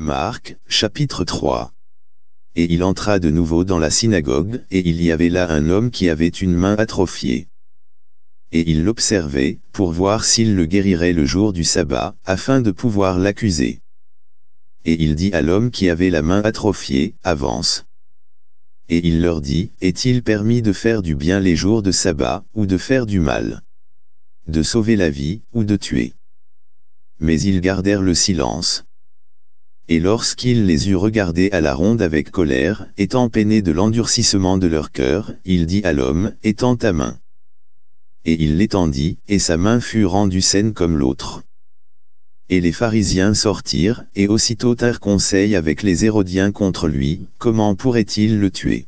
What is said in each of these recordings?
Marc, chapitre 3. Et il entra de nouveau dans la synagogue, et il y avait là un homme qui avait une main atrophiée. Et il l'observait, pour voir s'il le guérirait le jour du sabbat, afin de pouvoir l'accuser. Et il dit à l'homme qui avait la main atrophiée, avance. Et il leur dit, est-il permis de faire du bien les jours de sabbat, ou de faire du mal De sauver la vie, ou de tuer Mais ils gardèrent le silence et lorsqu'il les eut regardés à la ronde avec colère, étant peiné de l'endurcissement de leur cœur, il dit à l'homme, étends ta main. Et il l'étendit, et sa main fut rendue saine comme l'autre. Et les pharisiens sortirent, et aussitôt tinrent conseil avec les Hérodiens contre lui, comment pourrait-il le tuer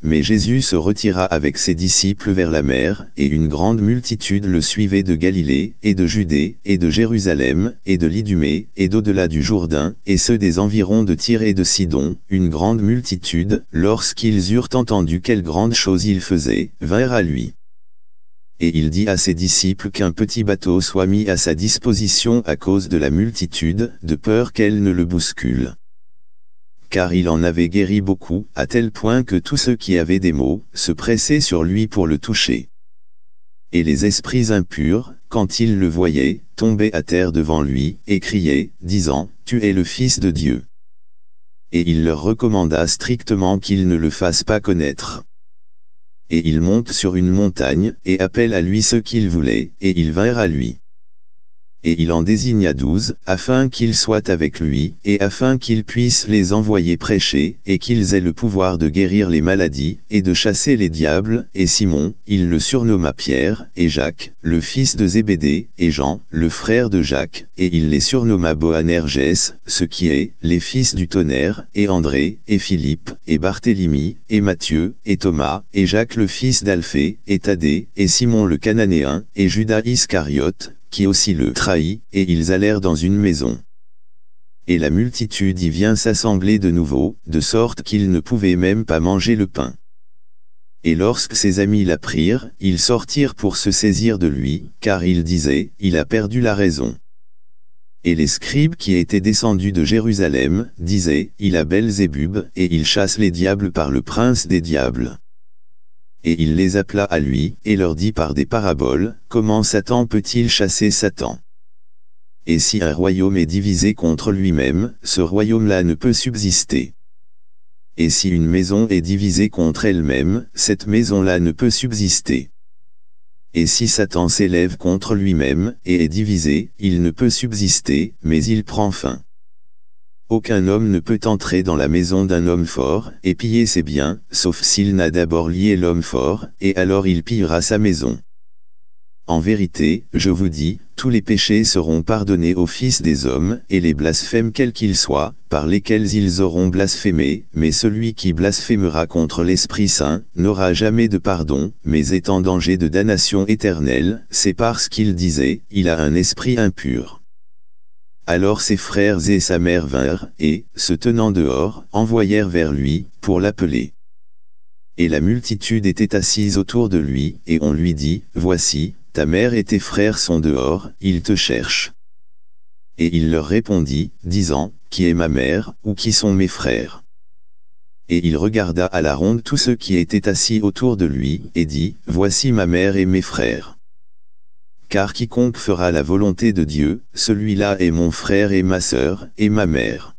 mais Jésus se retira avec ses disciples vers la mer, et une grande multitude le suivait de Galilée, et de Judée, et de Jérusalem, et de l'Idumée, et d'au-delà du Jourdain, et ceux des environs de Tyr et de Sidon, une grande multitude, lorsqu'ils eurent entendu quelle grande chose il faisait, vinrent à lui. Et il dit à ses disciples qu'un petit bateau soit mis à sa disposition à cause de la multitude, de peur qu'elle ne le bouscule car il en avait guéri beaucoup, à tel point que tous ceux qui avaient des maux, se pressaient sur lui pour le toucher. Et les esprits impurs, quand ils le voyaient, tombaient à terre devant lui, et criaient, disant, « Tu es le Fils de Dieu !» Et il leur recommanda strictement qu'ils ne le fassent pas connaître. Et il monte sur une montagne, et appelle à lui ce qu'il voulait, et ils vinrent à lui et il en désigna douze, afin qu'ils soient avec lui, et afin qu'ils puissent les envoyer prêcher, et qu'ils aient le pouvoir de guérir les maladies, et de chasser les diables, et Simon, il le surnomma Pierre, et Jacques, le fils de Zébédée, et Jean, le frère de Jacques, et il les surnomma Boanerges, ce qui est, les fils du tonnerre, et André, et Philippe, et Barthélemy, et Matthieu, et Thomas, et Jacques le fils d'Alphée, et Thaddée, et Simon le Cananéen, et Judas Iscariote, qui aussi le trahit, et ils allèrent dans une maison. Et la multitude y vient s'assembler de nouveau, de sorte qu'ils ne pouvaient même pas manger le pain. Et lorsque ses amis l'apprirent, ils sortirent pour se saisir de lui, car ils disaient, il a perdu la raison. Et les scribes qui étaient descendus de Jérusalem, disaient, il a Belzébub, et il chasse les diables par le prince des diables et il les appela à lui, et leur dit par des paraboles, comment Satan peut-il chasser Satan Et si un royaume est divisé contre lui-même, ce royaume-là ne peut subsister. Et si une maison est divisée contre elle-même, cette maison-là ne peut subsister. Et si Satan s'élève contre lui-même, et est divisé, il ne peut subsister, mais il prend fin. Aucun homme ne peut entrer dans la maison d'un homme fort et piller ses biens, sauf s'il n'a d'abord lié l'homme fort, et alors il pillera sa maison. En vérité, je vous dis, tous les péchés seront pardonnés aux fils des hommes, et les blasphèmes quels qu'ils soient, par lesquels ils auront blasphémé, mais celui qui blasphémera contre l'Esprit Saint, n'aura jamais de pardon, mais est en danger de damnation éternelle, c'est parce qu'il disait, il a un esprit impur. Alors ses frères et sa mère vinrent, et, se tenant dehors, envoyèrent vers lui, pour l'appeler. Et la multitude était assise autour de lui, et on lui dit, Voici, ta mère et tes frères sont dehors, ils te cherchent. Et il leur répondit, disant, Qui est ma mère, ou qui sont mes frères Et il regarda à la ronde tous ceux qui étaient assis autour de lui, et dit, Voici ma mère et mes frères car quiconque fera la volonté de Dieu, celui-là est mon frère et ma sœur, et ma mère.